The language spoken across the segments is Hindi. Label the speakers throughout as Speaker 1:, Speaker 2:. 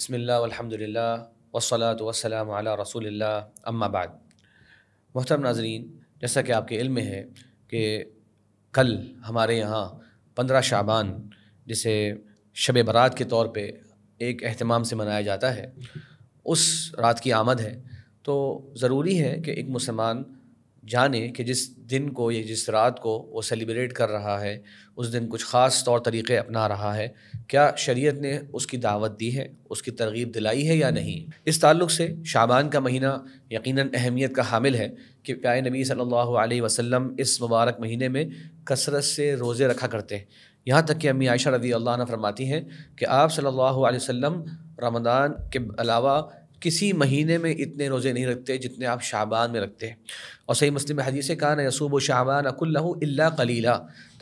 Speaker 1: बसमिल्लाम्दुलिल्लाह वसलात वसलाम अला रसूलिल्लाह अम्मा बाद मोहतरम नाजरीन जैसा कि आपके इल्म में है कि कल हमारे यहाँ पंद्रह शाबान जिसे शब बारात के तौर पर एक अहतमाम से मनाया जाता है उस रात की आमद है तो ज़रूरी है कि एक मुसलमान जाने कि जिस दिन को या जिस रात को वो सेलिब्रेट कर रहा है उस दिन कुछ ख़ास तौर तरीक़े अपना रहा है क्या शरीयत ने उसकी दावत दी है उसकी तरगीब दिलाई है या नहीं इस ताल्लुक़ से शाबान का महीना यकीनन अहमियत का हामिल है कि प्यारे नबी सल्लल्लाहु अलैहि वसल्लम इस मुबारक महीने में कसरत से रोज़े रखा करते हैं यहाँ तक कि अम्मी आयशा रदी अल्लाह फरमाती हैं कि आप सल्लल्लाहु अलैहि वसल्लम रमदान के अलावा किसी महीने में इतने रोज़े नहीं रखते जितने आप शाबान में रखते हैं और सही मुस्लिम हदीस कान यसूब शाबान अकुल्लहू इल्ला कलीला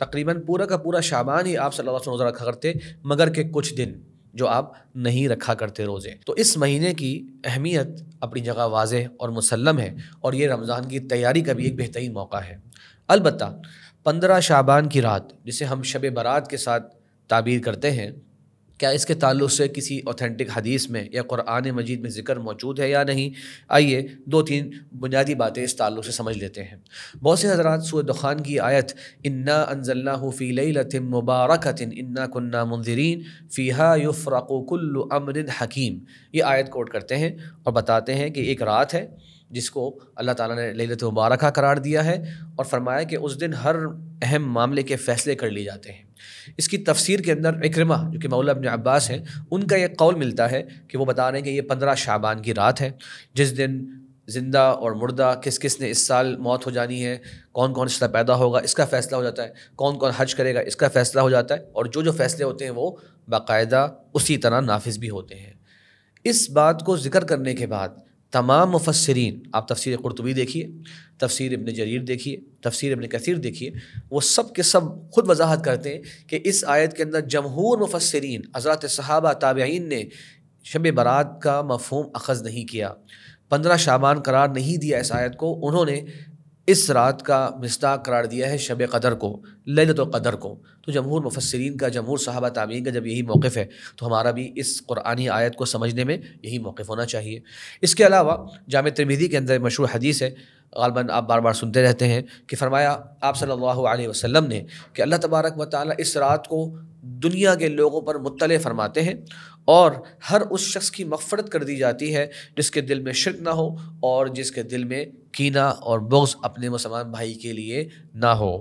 Speaker 1: तकरीबन पूरा का पूरा शाबान ही आप सल्लल्लाहु अलैहि वसल्लम रोज़ा रखा करते मगर के कुछ दिन जो आप नहीं रखा करते रोज़े तो इस महीने की अहमियत अपनी जगह वाज और मुसलम है और ये रमज़ान की तैयारी का भी एक बेहतरीन मौका है अलबत् पंद्रह शाबान की रात जिसे हम शब बारात के साथ ताबीर करते हैं क्या इसके ताल्लुक से किसी ऑथेंटिक हदीस में या क़ुरान मजीद में ज़िक्र मौजूद है या नहीं आइए दो तीन बुनियादी बातें इस ताल्लुक से समझ लेते हैं बहुत से हजरात सूर दुखान की आयत इन्ना अनजल्ला फ़ी मुबारक मुबारकतिन इन्ना कन्ना मुनजरीन फ़ीहा युफ़रकुल्ल अमर हकीम ये आयत कोट करते हैं और बताते हैं कि एक रात है जिसको अल्लाह ताला ने लत मुबारक करार दिया है और फरमाया कि उस दिन हर अहम मामले के फ़ैसले कर लिए जाते हैं इसकी तफसीर के अंदर इक्रमा जो कि मौला अबन अब्बास हैं उनका एक कौल मिलता है कि वो बता रहे हैं कि ये पंद्रह शाबान की रात है जिस दिन ज़िंदा और मुर्दा किस किस ने इस साल मौत हो जानी है कौन कौन इसला पैदा होगा इसका फ़ैसला हो जाता है कौन कौन हज करेगा इसका फ़ैसला हो जाता है और जो जो फ़ैसले होते हैं वो बाकायदा उसी तरह नाफिज भी होते हैं इस बात को ज़िक्र करने के बाद तमाम मुफसरीन आप तफसीर कुरतबी देखिए तफसीर इबन जरीर देखिए तफसीर इबन कसीर देखिए वो सब के सब खुद वजाहत करते हैं कि इस आयत के अंदर जमहूर मुफसरीन हज़रत सहाबा ताबेन ने शब बारात का मफहम अखज़ नहीं किया पंद्रह शाबान करार नहीं दिया इस आयत को उन्होंने इस रात का मस्ता करार दिया है शब कदर को ललत कदर को तो जमहूर मुफसरीन का जमहूर साहबा तामीन का जब यही मौक़ है तो हमारा भी इस कुरानी आयत को समझने में यही मौक़ होना चाहिए इसके अलावा जाम त्रिविदी के अंदर मशहूर हदीस है गालबा आप बार बार सुनते रहते हैं कि फरमाया आप सल्लल्लाहु अलैहि वसल्लम ने कि अल्लाह तबारक व ताली इस रात को दुनिया के लोगों पर मुतल फरमाते हैं और हर उस शख्स की मफ़रत कर दी जाती है जिसके दिल में शिरक ना हो और जिसके दिल में कीना और बोझ अपने मुसलमान भाई के लिए ना हो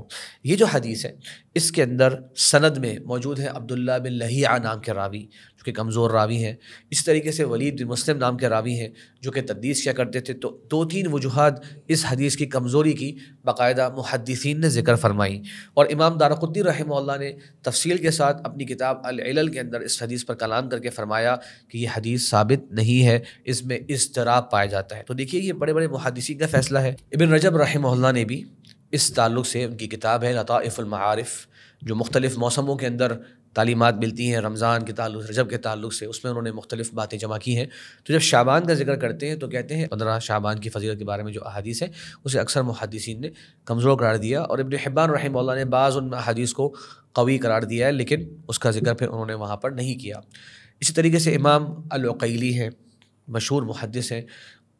Speaker 1: ये जो हदीस है इसके अंदर सनद में मौजूद है अब्दुल्ला बिन लहिया नाम के रावी जो कि कमज़ोर रावी हैं इस तरीके से वलीद बिन मुस्लिम नाम के रावी हैं जो कि तद्दीस किया करते थे तो दो तीन वजूहत इस हदीस की कमज़ोरी की बाकायदा मुहदसिन ने जिक्र फरमाई और इमाम दारकुद्दी रहम ने तफसील के साथ अपनी किताब अल के अंदर इस हदीस पर कलाम करके फरमाया कि यह हदीस साबित नहीं है इसमें इस तरह पाया जाता है तो देखिए ये बड़े बड़े मुहदसिन का फैसला है इबन रजब रही ने भी इस ताल्लुक से उनकी किताब है लताफ़ुलमारफ़ जो मुख्तलिफ़ मौसमों के अंदर तालीमत मिलती हैं रमज़ान के तल्ल रजब के तल्लु से उसमें उन्होंने मुख्तलिफ बातें जमा की हैं तो जब शाबान का जिक्र करते हैं तो कहते हैं पंद्रह शाबान की फजीलत के बारे में जो अदीस है उसे अक्सर मुहदसिन ने कमज़ोर करार दिया और इबन हिब्बान रही ने बाज़ उन अहादीस को कवी करार दिया है लेकिन उसका जिक्र फिर उन्होंने वहाँ पर नहीं किया इसी तरीके से इमाम अलकैली हैं मशहूर मुहदस हैं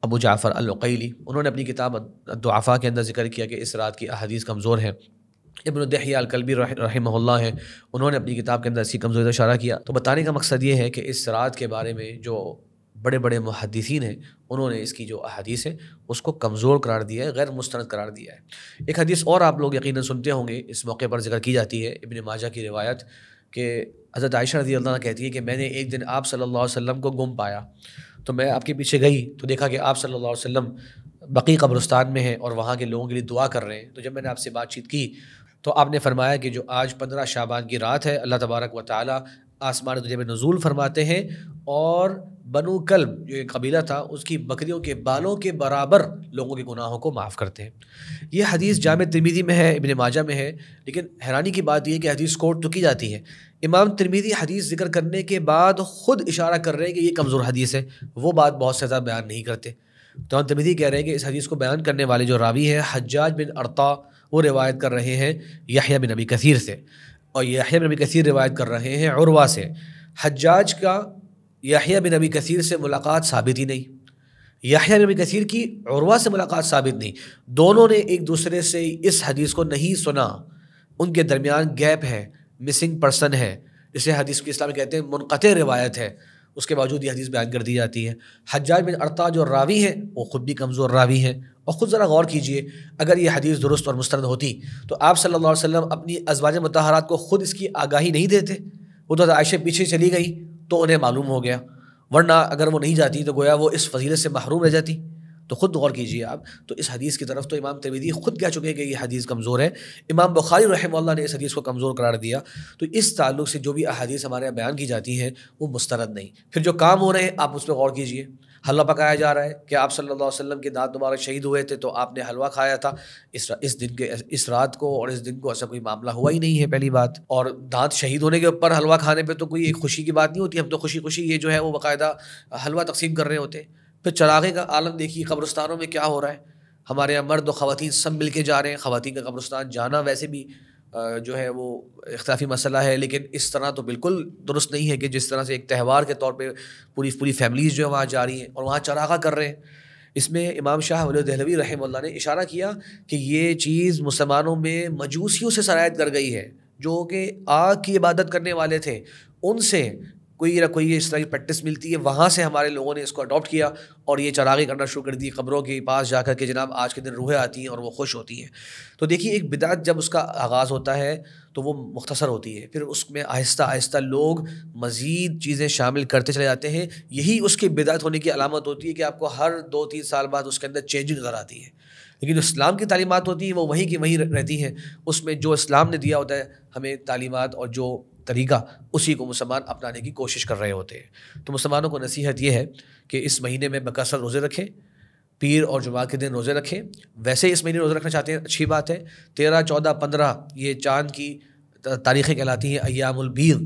Speaker 1: अबू जाफ़र अलकैली उन्होंने अपनी किताब दुआफ़ा के अंदर जिक्र किया कि इस रात की अहदीस कमज़ोर है इबन दहिया अलकलबी रहा है उन्होंने अपनी किताब के अंदर इसकी कमज़ोरी का इशारा किया तो बताने का मकसद ये है कि इस रात के बारे में जो बड़े बड़े मुहदसिन हैं उन्होंने इसकी जो अहदीस है उसको कमज़ोर करार दिया है गैर मुस्ंद करार दिया है एक हदीस और आप लोग यकीन सुनते होंगे इस मौके पर जिक्र की जाती है इबन माजा की रिवायत कि हज़रत आयशा रजी अल्लाह कहती है कि मैंने एक दिन आप सल्ला वसम को गुम पाया तो मैं आपके पीछे गई तो देखा कि आप सल्ला वसम बकी कब्रस्तान में हैं और वहाँ के लोगों के लिए दुआ कर रहे हैं तो जब मैंने आपसे बातचीत की तो आपने फरमाया कि जो आज पंद्रह शाबान की रात है अल्लाह तबारक व ताली आसमान दुनिया में नजूल फरमाते हैं और बनु कल्ब जो एक कबीला था उसकी बकरियों के बालों के बराबर लोगों के गुनाहों को माफ़ करते हैं यह हदीस जाम तिरमीदी में है इबन माजा में है लेकिन हैरानी की बात यह है कि हदीस कोर्ट तो की जाती है इमाम तिरमीदी हदीस जिक्र करने के बाद ख़ुद इशारा कर रहे हैं कि ये कमज़ोर हदीस है वो बात बहुत से ज़्यादा बयान नहीं करते तो हम तिरमीदी कह रहे हैं कि इस हदीस को बयान करने वाले जो रावी हैं हजाज बिन अरता वो रिवायत कर रहे हैं यहिया बिन नबी कसीर से और यहिया बिन नबी कसीर रिवायत कर रहे हैं उर्वा से हज्जाज का यहिया बिन अबी कसीर से मुलाकात साबित ही नहीं बिन अबी कसीर की उर्वा से मुलाकात साबित नहीं दोनों ने एक दूसरे से इस हदीस को नहीं सुना उनके दरमियान गैप है मिसिंग पर्सन है जिसे हदीस के इस्लाम कहते हैं मुनक़ रिवायत है उसके बावजूद यह हदीस बयान कर दी जाती है हजाज बिन अरता जो रावी है वो ख़ुद भी कमज़ोर रावी है और ख़ुद ज़रा गौर कीजिए अगर ये हदीस दुरुस्त और मुस्ंद होती तो आप सल्लल्लाहु अलैहि वसल्लम अपनी अजवाज मतहरात को ख़ुद इसकी आगाही नहीं देते वो तो आयशे पीछे चली गई तो उन्हें मालूम हो गया वरना अगर वो नहीं जाती तो गोया वो इस फजीलत से महरूम रह जाती तो ख़ुद गौर कीजिए आप तो इस हदीस की तरफ तो इमाम तवेदी ख़ुद कह चुके हैं कि ये हदीस कमज़ोर है इमाम बुखारी रहमल्ला ने इस हदीस को कमज़ोर करार दिया तो इस ताल्लुक से जो भी अहादीस हमारे यहाँ बयान की जाती हैं वो मुस्तरद नहीं फिर जो काम हो रहे हैं आप उस पर गौर कीजिए हलवा पकाया जा रहा है कि आप सल्लल्लाहु अलैहि वसल्लम के दाँत दोबारा शहीद हुए थे तो आपने हलवा खाया था इस इस दिन के इस रात को और इस दिन को ऐसा कोई मामला हुआ ही नहीं है पहली बात और दांत शहीद होने के ऊपर हलवा खाने पे तो कोई एक खुशी की बात नहीं होती हम तो खुशी खुशी ये जो है वो बाकायदा हलवा तकसीम कर रहे होते फिर चरागे का आलम देखिए कब्रस्तानों में क्या हो रहा है हमारे यहाँ मर्द और ख़वान सब मिल के जा रहे हैं ख़वान का कब्रस्तान जाना वैसे भी जो है वो इख्तलाफी मसला है लेकिन इस तरह तो बिल्कुल दुरुस्त नहीं है कि जिस तरह से एक त्यौहार के तौर पर पूरी पूरी फैमिलीज़ जो है वहाँ जा रही हैं और वहाँ चरागा कर रहे हैं इसमें इमाम शाह वली दहलवी रहमल्ला ने इशारा किया कि ये चीज़ मुसलमानों में मजूसियों से शरायत कर गई है जो कि आग की इबादत करने वाले थे उनसे कोई ना कोई इस तरह की प्रैक्टिस मिलती है वहाँ से हमारे लोगों ने इसको अडॉप्ट किया और ये चरागे करना शुरू कर दी खबरों के पास जाकर के जनाब आज के दिन रूहें आती हैं और वो खुश होती हैं तो देखिए एक बिदात जब उसका आगाज़ होता है तो वो मुख्तसर होती है फिर उसमें आहिस्ता आहिस्ता लोग मज़ीद चीज़ें शामिल करते चले जाते हैं यही उसके बिदात होने की अलामत होती है कि आपको हर दो तीन साल बाद उसके अंदर चेंजिंग नज़र आती है लेकिन जो इस्लाम की तालीमत होती हैं वो वहीं की वहीं रहती हैं उसमें जो इस्लाम ने दिया होता है हमें तालीमत और जो तरीका उसी को मुसलमान अपनाने की कोशिश कर रहे होते हैं तो मुसलमानों को नसीहत यह है कि इस महीने में बकसर रोज़े रखें पीर और जुमा के दिन रोज़े रखें वैसे इस महीने रोज़े रखना चाहते हैं अच्छी बात है तेरह चौदह पंद्रह ये चांद की तारीख़ें कहलाती हैं अयामुलबीर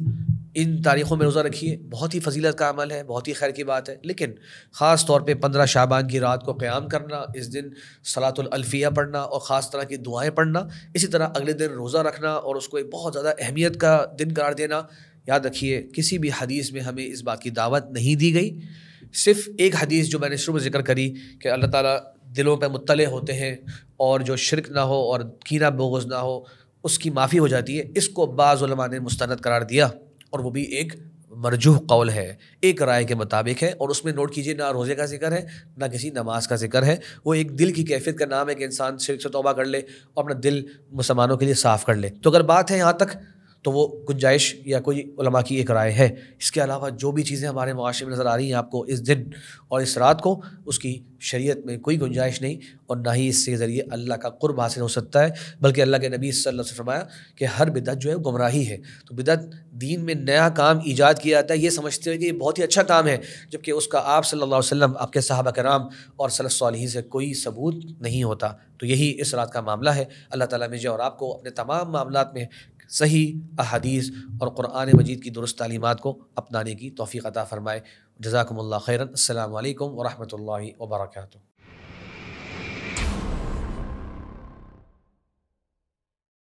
Speaker 1: इन तारीख़ों में रोज़ा रखिए बहुत ही फजीलत का अमल है बहुत ही खैर की बात है लेकिन ख़ास तौर पे पंद्रह शाबान की रात को क़्याम करना इस दिन सलातुल्फ़िया पढ़ना और ख़ास तरह की दुआएं पढ़ना इसी तरह अगले दिन रोज़ा रखना और उसको एक बहुत ज़्यादा अहमियत का दिन करार देना याद रखिए किसी भी हदीस में हमें इस बात की दावत नहीं दी गई सिर्फ एक हदीस जो मैंने शुरू में जिक्र करी कि अल्लाह ताला दिलों पर मुतले होते हैं और जो शिरक ना हो और कीना बोगज़ ना हो उसकी माफ़ी हो जाती है इसको बाज़ ने मुस्ंद करार दिया और वो भी एक मरजूह कौल है एक राय के मुताबिक है और उसमें नोट कीजिए ना रोज़े का जिक्र है ना किसी नमाज का जिक्र है वो एक दिल की कैफियत का नाम है कि इंसान शिरक से तोबा कर ले और अपना दिल मुसलमानों के लिए साफ़ कर ले तो अगर बात है यहाँ तक तो वो गुंजाइश या कोई उलमा की एक राय है इसके अलावा जो भी चीज़ें हमारे माशरे में नज़र आ रही हैं आपको इस दिन और इस रात को उसकी शरीयत में कोई गुंजाइश नहीं और ना ही इसके ज़रिए अल्लाह का कुर्ब हासिल हो सकता है बल्कि अल्लाह के नबी वसल्लम फरमाया कि हर बिदत जो है गुमराही है तो बिदत दीन में नया काम ईजाद किया जाता है ये समझते हुए कि ये बहुत ही अच्छा काम है जबकि उसका आप सल्ला वसम आपके साहबा कराम और सलसिन से कोई सबूत नहीं होता तो यही इस रात का मामला है अल्लाह ताला मुझे और आपको अपने तमाम मामला में सही अहदीस और क़ुरान मजीद की दुरुस्त तालीमत को अपनाने की तोफ़ी अता फ़रमाए जजाकम्ला खैरन अल्लाम वरहमल वर्का